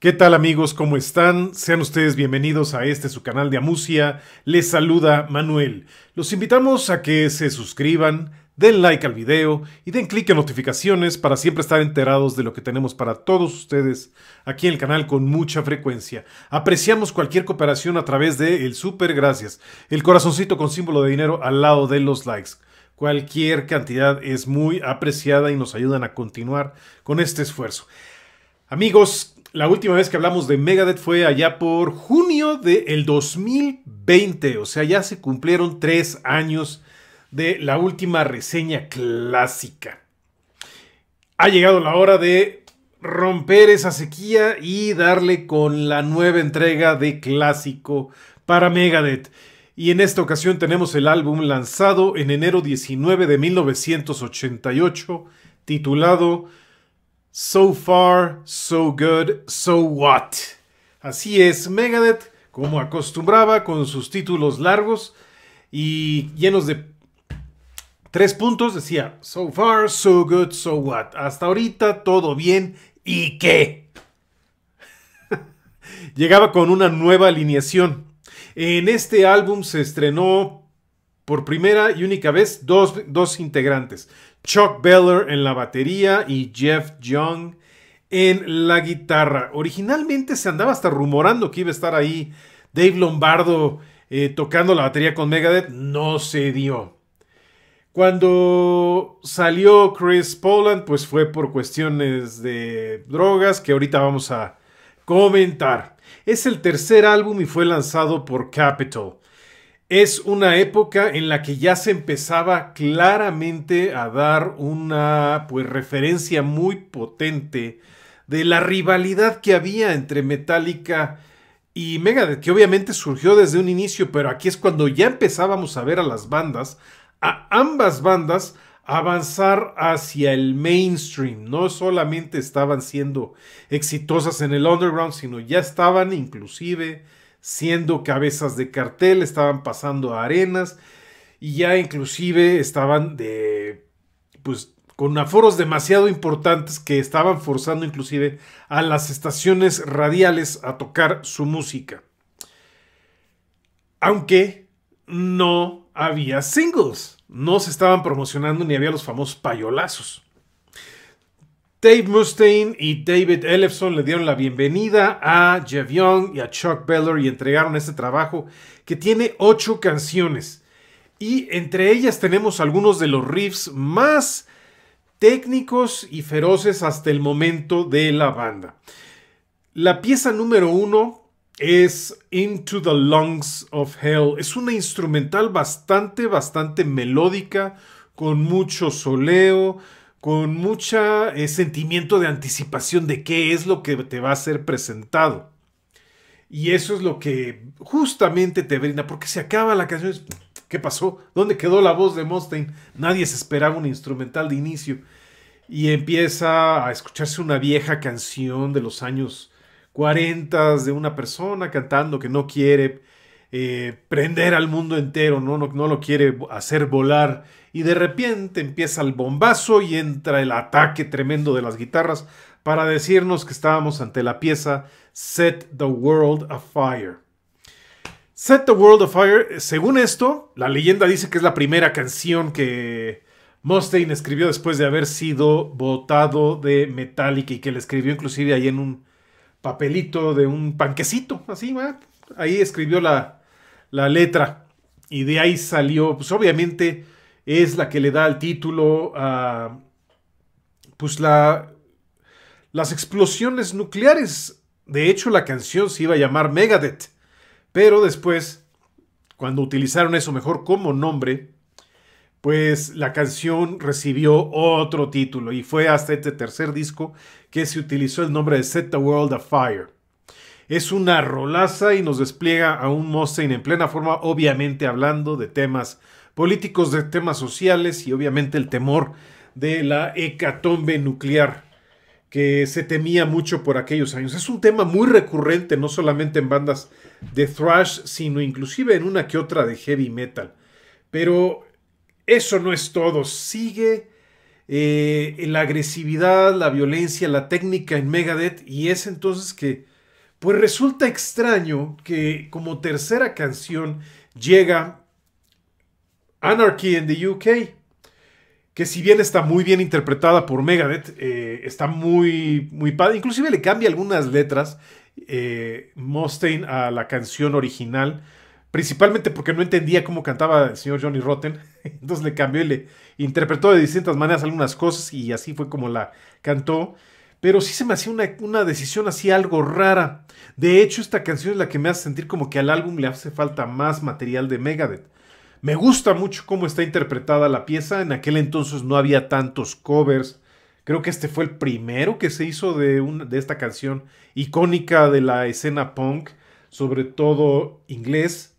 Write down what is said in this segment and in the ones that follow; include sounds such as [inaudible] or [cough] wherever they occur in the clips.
¿Qué tal amigos? ¿Cómo están? Sean ustedes bienvenidos a este su canal de Amusia. Les saluda Manuel. Los invitamos a que se suscriban, den like al video y den clic en notificaciones para siempre estar enterados de lo que tenemos para todos ustedes aquí en el canal con mucha frecuencia. Apreciamos cualquier cooperación a través de el super gracias, el corazoncito con símbolo de dinero al lado de los likes. Cualquier cantidad es muy apreciada y nos ayudan a continuar con este esfuerzo. Amigos, la última vez que hablamos de Megadeth fue allá por junio del de 2020, o sea, ya se cumplieron tres años de la última reseña clásica. Ha llegado la hora de romper esa sequía y darle con la nueva entrega de clásico para Megadeth. Y en esta ocasión tenemos el álbum lanzado en enero 19 de 1988, titulado So far, so good, so what. Así es, Megadeth, como acostumbraba, con sus títulos largos y llenos de tres puntos, decía, so far, so good, so what. Hasta ahorita todo bien y qué. [laughs] Llegaba con una nueva alineación. En este álbum se estrenó por primera y única vez dos, dos integrantes. Chuck Beller en la batería y Jeff Young en la guitarra. Originalmente se andaba hasta rumorando que iba a estar ahí Dave Lombardo eh, tocando la batería con Megadeth. No se dio. Cuando salió Chris Poland, pues fue por cuestiones de drogas que ahorita vamos a comentar. Es el tercer álbum y fue lanzado por Capitol es una época en la que ya se empezaba claramente a dar una pues, referencia muy potente de la rivalidad que había entre Metallica y Megadeth, que obviamente surgió desde un inicio, pero aquí es cuando ya empezábamos a ver a las bandas, a ambas bandas, avanzar hacia el mainstream. No solamente estaban siendo exitosas en el underground, sino ya estaban inclusive siendo cabezas de cartel, estaban pasando a arenas y ya inclusive estaban de pues con aforos demasiado importantes que estaban forzando inclusive a las estaciones radiales a tocar su música. Aunque no había singles, no se estaban promocionando ni había los famosos payolazos. Dave Mustaine y David Ellefson le dieron la bienvenida a Jeff Young y a Chuck Beller y entregaron este trabajo que tiene ocho canciones. Y entre ellas tenemos algunos de los riffs más técnicos y feroces hasta el momento de la banda. La pieza número uno es Into the Lungs of Hell. Es una instrumental bastante, bastante melódica, con mucho soleo, con mucho eh, sentimiento de anticipación de qué es lo que te va a ser presentado. Y eso es lo que justamente te brinda, porque se acaba la canción. ¿Qué pasó? ¿Dónde quedó la voz de Mustaine? Nadie se esperaba un instrumental de inicio. Y empieza a escucharse una vieja canción de los años 40 de una persona cantando que no quiere eh, prender al mundo entero, no lo quiere hacer volar y de repente empieza el bombazo y entra el ataque tremendo de las guitarras para decirnos que estábamos ante la pieza Set the World Afire. Set the World Afire, eh, según esto, la leyenda dice que es la primera canción que Mustaine escribió después de haber sido botado de Metallica y que le escribió inclusive ahí en un papelito de un panquecito, así, ahí escribió la, la letra y de ahí salió, pues obviamente es la que le da el título a pues la, las explosiones nucleares. De hecho, la canción se iba a llamar Megadeth, pero después, cuando utilizaron eso mejor como nombre, pues la canción recibió otro título y fue hasta este tercer disco que se utilizó el nombre de Set the World Fire. Es una rolaza y nos despliega a un Mustaine en plena forma, obviamente hablando de temas políticos de temas sociales y obviamente el temor de la hecatombe nuclear que se temía mucho por aquellos años. Es un tema muy recurrente, no solamente en bandas de thrash, sino inclusive en una que otra de heavy metal. Pero eso no es todo. Sigue eh, la agresividad, la violencia, la técnica en Megadeth y es entonces que, pues resulta extraño que como tercera canción llega Anarchy in the UK, que si bien está muy bien interpretada por Megadeth, eh, está muy, muy padre. Inclusive le cambia algunas letras eh, a la canción original, principalmente porque no entendía cómo cantaba el señor Johnny Rotten. [laughs] Entonces le cambió y le interpretó de distintas maneras algunas cosas y así fue como la cantó pero sí se me hacía una, una, decisión así algo rara. De hecho, esta canción es la que me hace sentir como que al álbum le hace falta más material de Megadeth. Me gusta mucho cómo está interpretada la pieza. En aquel entonces no había tantos covers. Creo que este fue el primero que se hizo de, esta canción icónica de la escena punk, sobre todo inglés.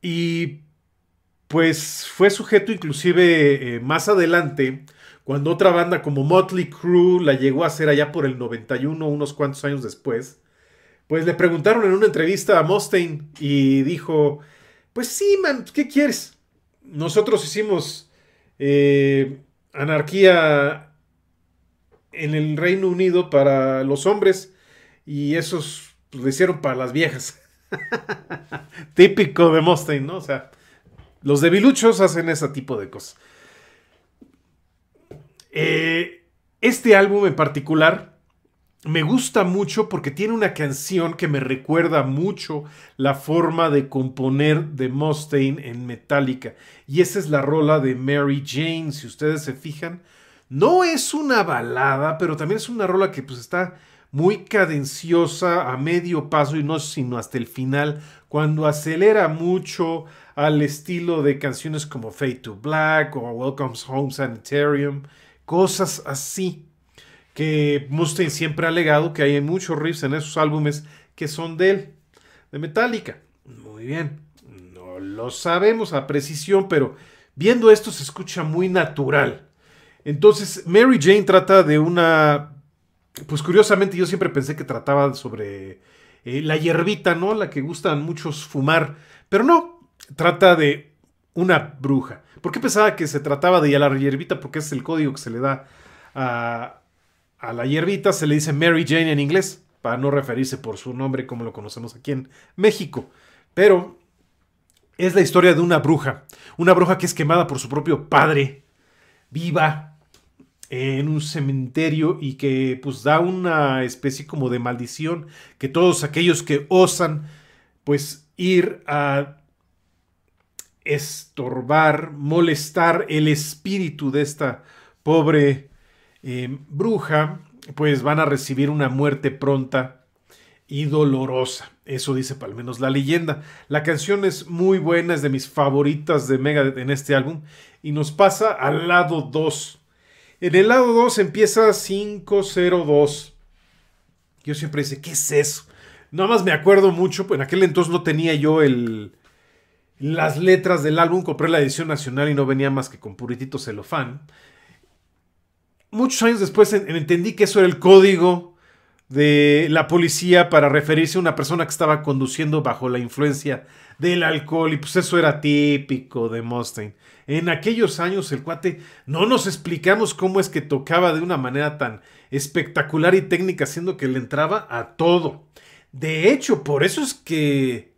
Y pues fue sujeto inclusive eh, más adelante, cuando otra banda como Motley Crue la llegó a hacer allá por el 91, unos cuantos años después, pues le preguntaron en una entrevista a Mustaine y dijo, pues sí, man, pues, ¿qué quieres? Nosotros hicimos eh, anarquía en el Reino Unido para los hombres y esos pues, lo hicieron para las viejas. [laughs] Típico de Mustang, ¿no? O sea, los debiluchos hacen ese tipo de cosas. Eh, este álbum en particular me gusta mucho porque tiene una canción que me recuerda mucho la forma de componer de Mustaine en Metallica. Y esa es la rola de Mary Jane, si ustedes se fijan. No es una balada, pero también es una rola que pues está muy cadenciosa a medio paso y no sino hasta el final, cuando acelera mucho al estilo de canciones como Fade to Black o Welcomes Home Sanitarium, cosas así que Mustaine siempre ha alegado que hay muchos riffs en esos álbumes que son de él, de Metallica. Muy bien, no lo sabemos a precisión, pero viendo esto se escucha muy natural. Entonces, Mary Jane trata de una... Pues curiosamente yo siempre pensé que trataba sobre eh, la hierbita, ¿no? La que gustan muchos fumar, pero no, trata de una bruja. ¿Por qué pensaba que se trataba de la hierbita? Porque es el código que se le da a, a la hierbita se le dice Mary Jane en inglés, para no referirse por su nombre como lo conocemos aquí en México. Pero es la historia de una bruja, una bruja que es quemada por su propio padre, viva en un cementerio y que pues da una especie como de maldición que todos aquellos que osan pues ir a estorbar, molestar el espíritu de esta pobre eh, bruja, pues van a recibir una muerte pronta y dolorosa. Eso dice al menos la leyenda. La canción es muy buena, es de mis favoritas de Mega en este álbum y nos pasa al lado 2. En el lado 2 empieza 502. Yo siempre dice, ¿qué es eso? Nada más me acuerdo mucho, pues, en aquel entonces no tenía yo el, las letras del álbum, compré la edición nacional y no venía más que con puritito celofán muchos años después entendí que eso era el código de la policía para referirse a una persona que estaba conduciendo bajo la influencia del alcohol y pues eso era típico de Mustang, En aquellos años el cuate no nos explicamos cómo es que tocaba de una manera tan espectacular y técnica siendo que le entraba a todo. De hecho, por eso es que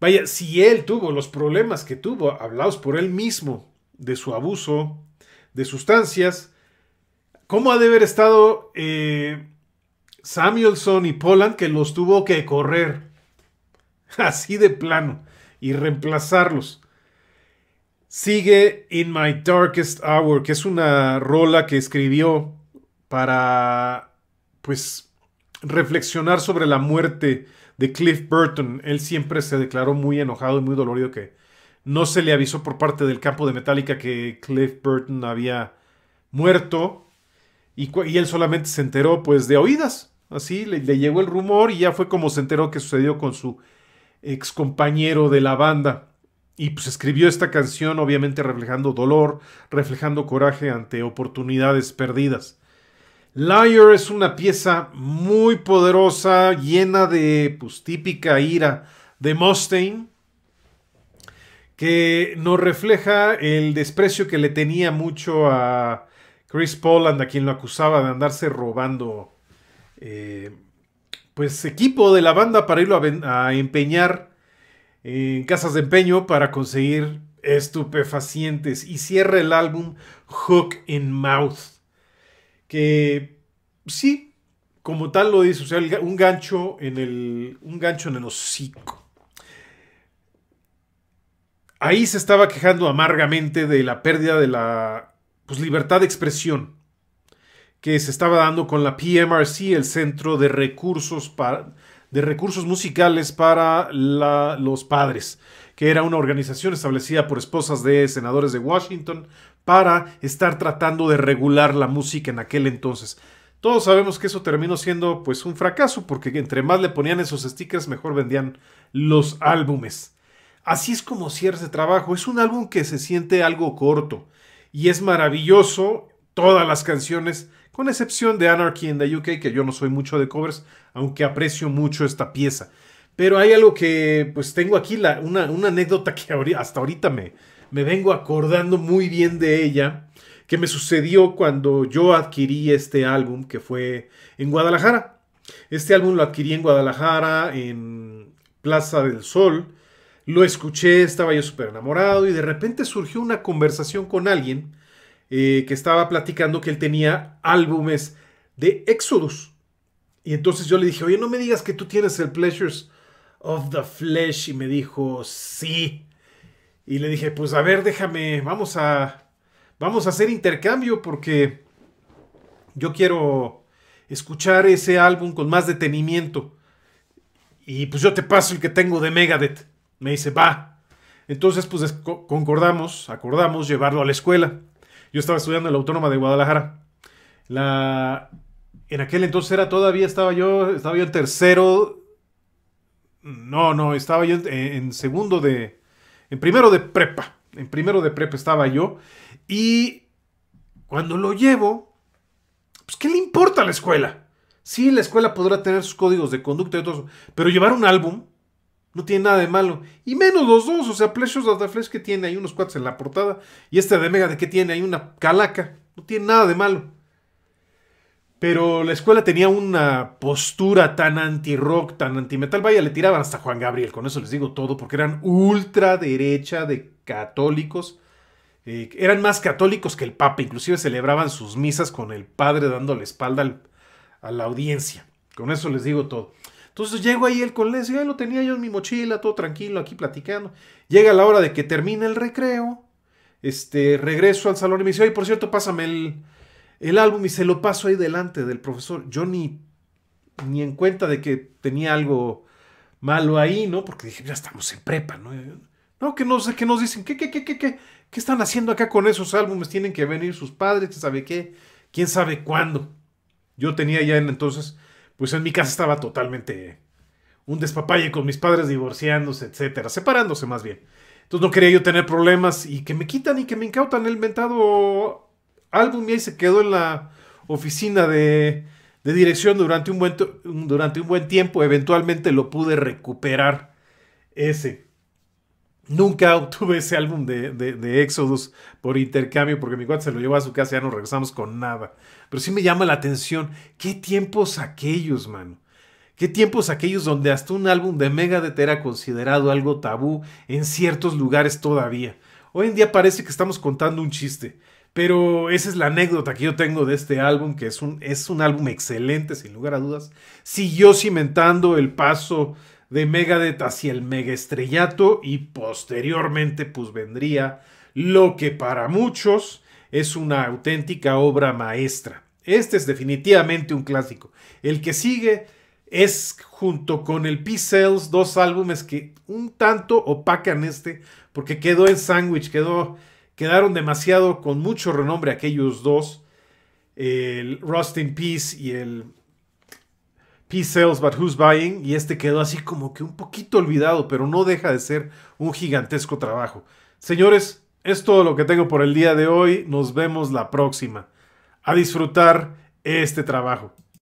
vaya, si él tuvo los problemas que tuvo, hablados por él mismo de su abuso de sustancias, ¿Cómo ha de haber estado eh, Samuelson y Poland que los tuvo que correr? [laughs] Así de plano. Y reemplazarlos. Sigue In My Darkest Hour, que es una rola que escribió para, pues, reflexionar sobre la muerte de Cliff Burton. Él siempre se declaró muy enojado y muy dolorido que no se le avisó por parte del campo de Metallica que Cliff Burton había muerto y, él solamente se enteró pues de oídas. Así le, llegó el rumor y ya fue como se enteró que sucedió con su ex compañero de la banda. Y pues escribió esta canción obviamente reflejando dolor, reflejando coraje ante oportunidades perdidas. Liar es una pieza muy poderosa, llena de pues, típica ira de Mustaine, que nos refleja el desprecio que le tenía mucho a, Chris Poland, a quien lo acusaba de andarse robando eh, pues equipo de la banda para irlo a, empeñar en casas de empeño para conseguir estupefacientes y cierra el álbum Hook in Mouth. Que sí, como tal lo dice, o sea, un gancho en el, un gancho en el hocico. Ahí se estaba quejando amargamente de la pérdida de la pues, libertad de expresión que se estaba dando con la PMRC, el Centro de Recursos, para, de Recursos Musicales para los Padres, que era una organización establecida por esposas de senadores de Washington para estar tratando de regular la música en aquel entonces. Todos sabemos que eso terminó siendo pues un fracaso porque entre más le ponían esos stickers mejor vendían los álbumes. Así es como cierre ese trabajo. Es un álbum que se siente algo corto y es maravilloso todas las canciones, con excepción de Anarchy in the UK, que yo no soy mucho de covers, aunque aprecio mucho esta pieza. Pero hay algo que, pues tengo aquí una, anécdota que hasta ahorita me, me vengo acordando muy bien de ella, que me sucedió cuando yo adquirí este álbum, que fue en Guadalajara. Este álbum lo adquirí en Guadalajara, en Plaza del Sol, lo escuché, estaba yo súper enamorado y de repente surgió una conversación con alguien eh, que estaba platicando que él tenía álbumes de Exodus. Y entonces yo le dije, oye, no me digas que tú tienes el Pleasures of the Flesh. Y me dijo, sí. Y le dije, pues a ver, déjame, vamos a, vamos a hacer intercambio porque yo quiero escuchar ese álbum con más detenimiento. Y pues yo te paso el que tengo de Megadeth. Me dice, va. Entonces, pues concordamos, acordamos llevarlo a la escuela. Yo estaba estudiando en la Autónoma de Guadalajara. La... En aquel entonces era todavía, estaba yo, estaba yo en tercero. No, no, estaba yo en, segundo de. En primero de prepa. En primero de prepa estaba yo. Y cuando lo llevo, pues, ¿qué le importa a la escuela? Sí, la escuela podrá tener sus códigos de conducta y todo eso, pero llevar un álbum no tiene nada de malo. Y menos los dos. O sea, Pleasures of the Flesh que tiene ahí unos cuates en la portada. Y este de Mega de que tiene ahí una calaca. No tiene nada de malo. Pero la escuela tenía una postura tan anti-rock, tan anti-metal. Vaya, le tiraban hasta Juan Gabriel. Con eso les digo todo. Porque eran ultra derecha de católicos. Eh, eran más católicos que el Papa. Inclusive celebraban sus misas con el padre dando la espalda a la audiencia. Con eso les digo todo. Entonces llego ahí el colegio, y ahí lo tenía yo en mi mochila, todo tranquilo, aquí platicando. Llega la hora de que termine el recreo, este, regreso al salón y me dice, oye, por cierto, pásame el, álbum y se lo paso ahí delante del profesor. Yo ni, en cuenta de que tenía algo malo ahí, ¿no? Porque dije, ya estamos en prepa, ¿no? No, que no sé qué nos dicen, ¿qué, qué, qué, qué, qué, están haciendo acá con esos álbumes? Tienen que venir sus padres, sabe qué, quién sabe cuándo. Yo tenía ya en entonces pues en mi casa estaba totalmente un despapalle con mis padres divorciándose, etcétera, separándose más bien. Entonces no quería yo tener problemas y que me quitan y que me incautan el mentado álbum y ahí se quedó en la oficina de, dirección durante un, buen, durante un buen tiempo. Eventualmente lo pude recuperar ese. Nunca obtuve ese álbum de, de, por intercambio porque mi cuate se lo llevó a su casa y ya no regresamos con nada. Pero sí me llama la atención. ¿Qué tiempos aquellos, mano? ¿Qué tiempos aquellos donde hasta un álbum de Megadeth era considerado algo tabú en ciertos lugares todavía? Hoy en día parece que estamos contando un chiste. Pero esa es la anécdota que yo tengo de este álbum, que es un, es un álbum excelente, sin lugar a dudas. Siguió cimentando el paso de Megadeth hacia el mega estrellato y posteriormente pues vendría lo que para muchos es una auténtica obra maestra. Este es definitivamente un clásico. El que sigue es junto con el Peace cells dos álbumes que un tanto opacan este porque quedó en sándwich, quedó, quedaron demasiado con mucho renombre aquellos dos, el Rust in Peace y el P-Sales, but who's buying? Y este quedó así como que un poquito olvidado, pero no deja de ser un gigantesco trabajo. Señores, es todo lo que tengo por el día de hoy. Nos vemos la próxima. A disfrutar este trabajo.